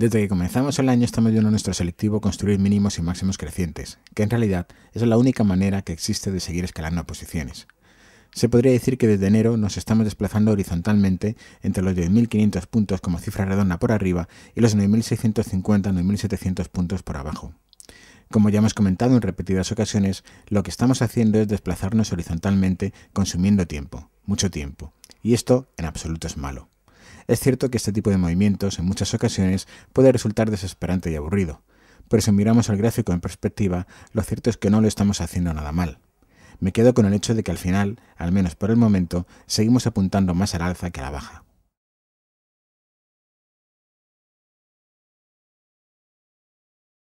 Desde que comenzamos el año estamos viendo a nuestro selectivo construir mínimos y máximos crecientes, que en realidad es la única manera que existe de seguir escalando posiciones. Se podría decir que desde enero nos estamos desplazando horizontalmente entre los 9.500 puntos como cifra redonda por arriba y los 9.650-9.700 puntos por abajo. Como ya hemos comentado en repetidas ocasiones, lo que estamos haciendo es desplazarnos horizontalmente consumiendo tiempo, mucho tiempo, y esto en absoluto es malo. Es cierto que este tipo de movimientos en muchas ocasiones puede resultar desesperante y aburrido, pero si miramos el gráfico en perspectiva, lo cierto es que no lo estamos haciendo nada mal. Me quedo con el hecho de que al final, al menos por el momento, seguimos apuntando más al alza que a la baja.